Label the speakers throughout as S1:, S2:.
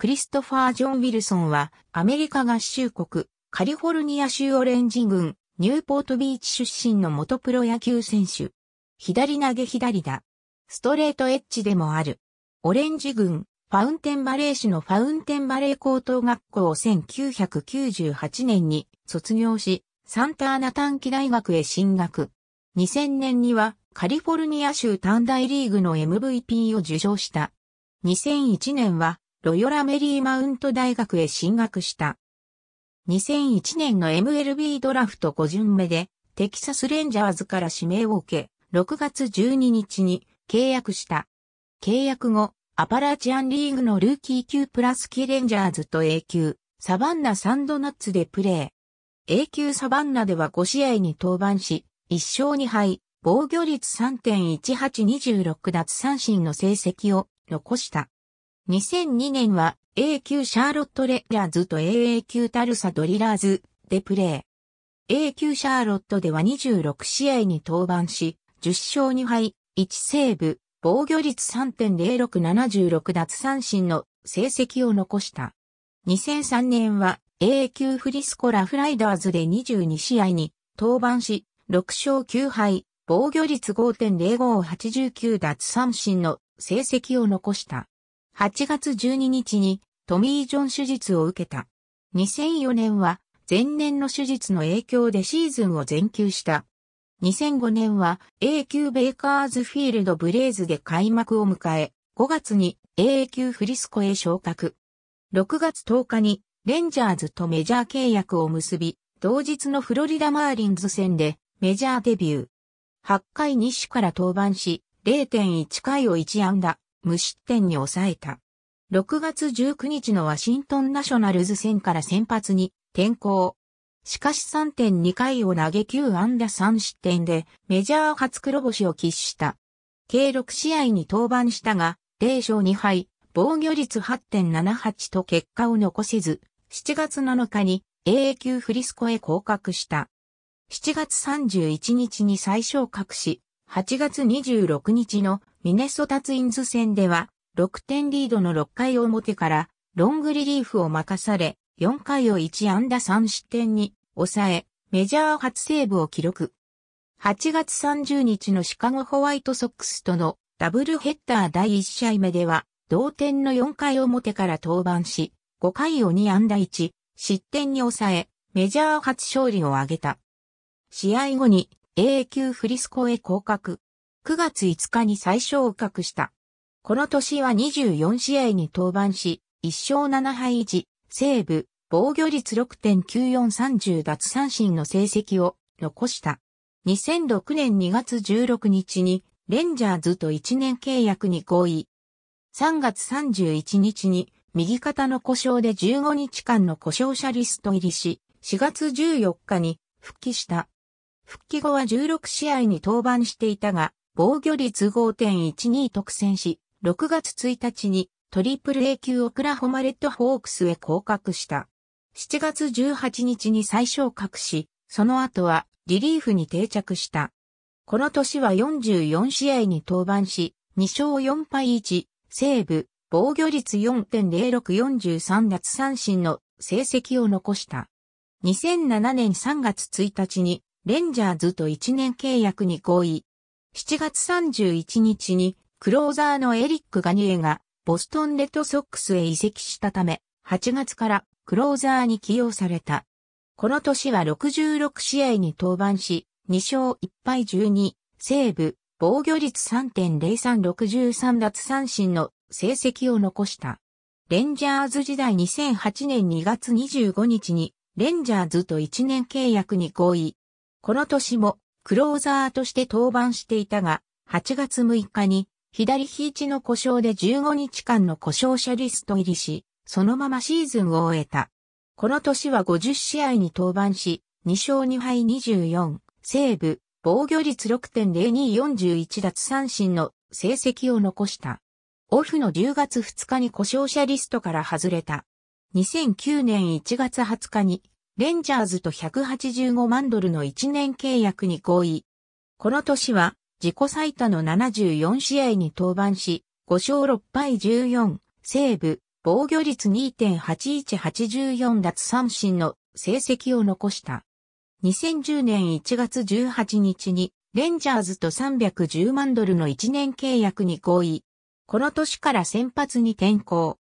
S1: クリストファー・ジョン・ウィルソンは、アメリカ合衆国、カリフォルニア州オレンジ郡、ニューポートビーチ出身の元プロ野球選手。左投げ左だ。ストレートエッジでもある。オレンジ郡、ファウンテンバレー市のファウンテンバレー高等学校を1998年に卒業し、サンターナ短期大学へ進学。2000年にはカリフォルニア州短大リーグの MVP を受賞した。2001年はロヨラメリーマウント大学へ進学した。2001年の MLB ドラフト5巡目で、テキサスレンジャーズから指名を受け、6月12日に契約した。契約後、アパラチアンリーグのルーキー級プラスキレンジャーズと A 級、サバンナサンドナッツでプレー。A 級サバンナでは5試合に登板し、1勝2敗、防御率3.1826奪三振の成績を残した。2002年は A 級シャーロットレイヤーズと AA 級タルサドリラーズでプレー。A 級シャーロットでは26試合に登板し、10勝2敗、1セーブ、防御率3.0676奪三振の成績を残した。2003年は A 級フリスコラフライダーズで22試合に登板し、6勝9敗、防御率5.0589奪三振の成績を残した。8月12日にトミー・ジョン手術を受けた。2004年は前年の手術の影響でシーズンを全休した。2005年は A 級ベイカーズフィールドブレイズで開幕を迎え、5月に A 級フリスコへ昇格。6月10日にレンジャーズとメジャー契約を結び、同日のフロリダマーリンズ戦でメジャーデビュー。8回2種から登板し、0.1回を1安打、無失点に抑えた。6月19日のワシントンナショナルズ戦から先発に転向。しかし3.2回を投げ9安打3失点でメジャー初黒星を喫した。計6試合に登板したが、0勝2敗、防御率8.78と結果を残せず、7月7日に AA 級フリスコへ降格した。7月31日に再昇格し、8月26日のミネソタツインズ戦では、6点リードの6回表から、ロングリリーフを任され、4回を1安打3失点に抑え、メジャー初セーブを記録。8月30日のシカゴホワイトソックスとのダブルヘッダー第1試合目では、同点の4回表から登板し、5回を2安打1、失点に抑え、メジャー初勝利を挙げた。試合後に A 級フリスコへ降格。9月5日に最小獲した。この年は24試合に登板し、1勝7敗1、セーブ、防御率6.9430奪三振の成績を残した。2006年2月16日にレンジャーズと1年契約に合意。3月31日に右肩の故障で15日間の故障者リスト入りし、4月14日に復帰した。復帰後は16試合に登板していたが、防御率5.12特選し、6月1日にトリプル A 級オクラホマレッドホークスへ降格した。7月18日に最昇格し、その後はリリーフに定着した。この年は44試合に登板し、2勝4敗1、西部、防御率4.0643奪三振の成績を残した。2007年3月1日にレンジャーズと1年契約に合意、7月31日にクローザーのエリック・ガニエがボストンレッドソックスへ移籍したため、8月からクローザーに起用された。この年は66試合に登板し、2勝1敗12、セーブ、防御率3.0363奪三振の成績を残した。レンジャーズ時代2008年2月25日にレンジャーズと1年契約に合意。この年もクローザーとして登板していたが、8月6日に左肘の故障で15日間の故障者リスト入りし、そのままシーズンを終えた。この年は50試合に登板し、2勝2敗24、セーブ、防御率6.0241奪三振の成績を残した。オフの10月2日に故障者リストから外れた。2009年1月20日にレンジャーズと185万ドルの1年契約に合意。この年は自己最多の74試合に登板し、5勝6敗14、セーブ、防御率2.8184奪三振の成績を残した。2010年1月18日に、レンジャーズと310万ドルの1年契約に合意。この年から先発に転向。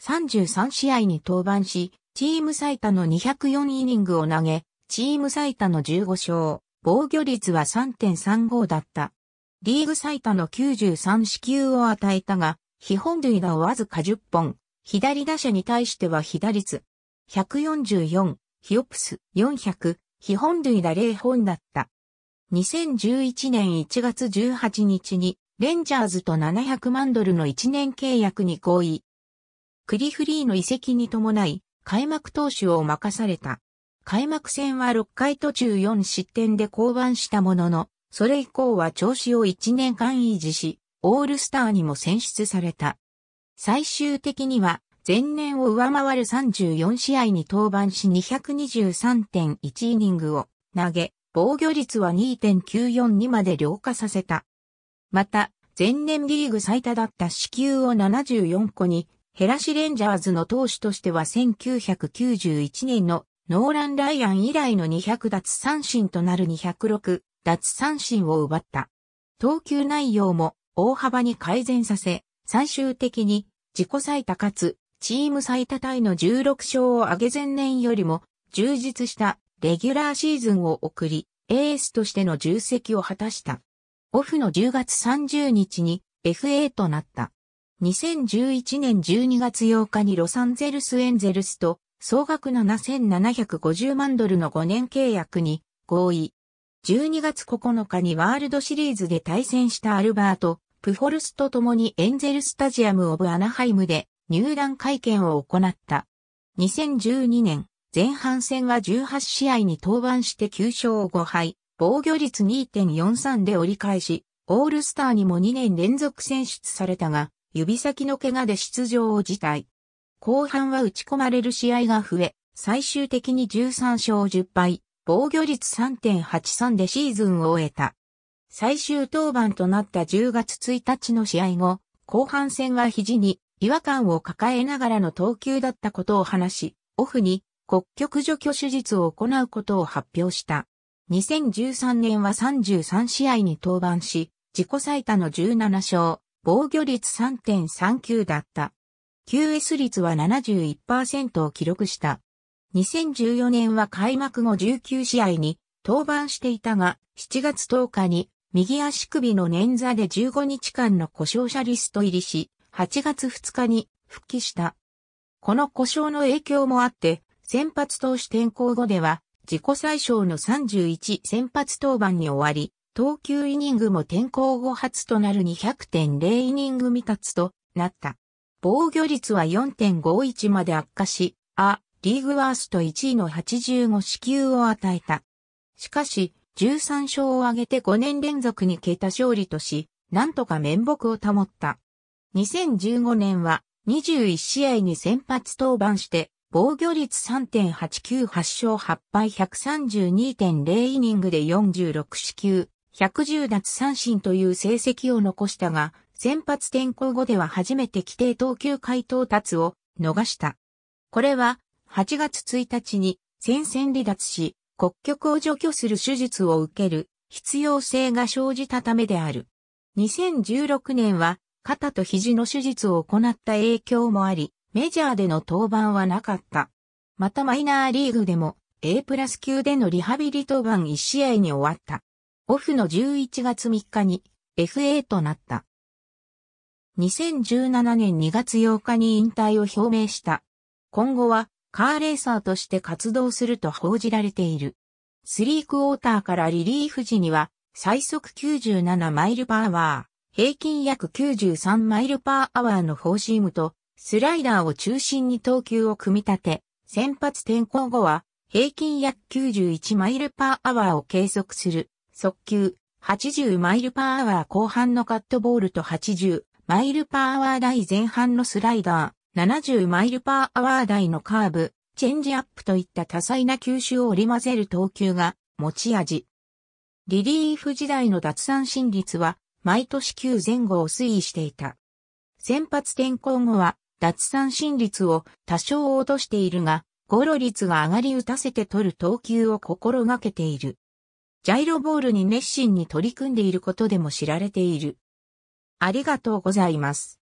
S1: 33試合に登板し、チーム最多の204イニングを投げ、チーム最多の15勝、防御率は3.35だった。リーグ最多の93支球を与えたが、基本類がをわずか10本、左打者に対しては被打率144、ヒオプス400、基本類が0本だった。2011年1月18日に、レンジャーズと700万ドルの1年契約に合意。クリフリーの遺跡に伴い、開幕投手を任された。開幕戦は6回途中4失点で降板したものの、それ以降は調子を1年間維持し、オールスターにも選出された。最終的には、前年を上回る34試合に登板し223.1イニングを投げ、防御率は2.94にまで良化させた。また、前年リーグ最多だった支給を74個にヘラシレンジャーズの投手としては1991年のノーラン・ライアン以来の200奪三振となる206奪三振を奪った。投球内容も大幅に改善させ、最終的に自己最多かつチーム最多タイの16勝を挙げ前年よりも充実したレギュラーシーズンを送り、エースとしての重責を果たした。オフの10月30日に FA となった。2011年12月8日にロサンゼルスエンゼルスと総額7750万ドルの5年契約に合意。12月9日にワールドシリーズで対戦したアルバート、プホルスと共にエンゼルスタジアムオブアナハイムで入団会見を行った。2012年、前半戦は18試合に登板して9勝5敗、防御率2.43で折り返し、オールスターにも2年連続選出されたが、指先の怪我で出場を辞退。後半は打ち込まれる試合が増え、最終的に13勝10敗、防御率3.83でシーズンを終えた。最終登板となった10月1日の試合後、後半戦は肘に違和感を抱えながらの投球だったことを話し、オフに国局除去手術を行うことを発表した。2013年は33試合に登板し、自己最多の17勝、防御率3.39だった。QS 率は71%を記録した。2014年は開幕後19試合に登板していたが、7月10日に右足首の捻挫で15日間の故障者リスト入りし、8月2日に復帰した。この故障の影響もあって、先発投手転向後では、自己最小の31先発登板に終わり、投球イニングも転向後初となる200.0イニング未達となった。防御率は4.51まで悪化し、ア・リーグワースト1位の85支給を与えた。しかし、13勝を挙げて5年連続に桁勝利とし、なんとか面目を保った。2015年は21試合に先発登板して、防御率3.898勝8敗132.0イニングで46支球110奪三振という成績を残したが、先発転向後では初めて規定投球回到達を逃した。これは、8月1日に戦線離脱し、国局を除去する手術を受ける必要性が生じたためである。2016年は肩と肘の手術を行った影響もあり、メジャーでの登板はなかった。またマイナーリーグでも A プラス級でのリハビリ登板1試合に終わった。オフの11月3日に FA となった。2017年2月8日に引退を表明した。今後はカーレーサーとして活動すると報じられている。スリークォーターからリリーフ時には最速97マイルパーワー、平均約93マイルパーアワーのフォーシームとスライダーを中心に投球を組み立て、先発転向後は平均約91マイルパーアワーを計測する速球、80マイルパーアワー後半のカットボールと80マイルパーアワー台前半のスライダー、70マイルパーアワー台のカーブ、チェンジアップといった多彩な球種を織り交ぜる投球が持ち味。リリーフ時代の脱三振率は毎年9前後を推移していた。先発転向後は脱三振率を多少落としているが、ゴロ率が上がり打たせて取る投球を心がけている。ジャイロボールに熱心に取り組んでいることでも知られている。ありがとうございます。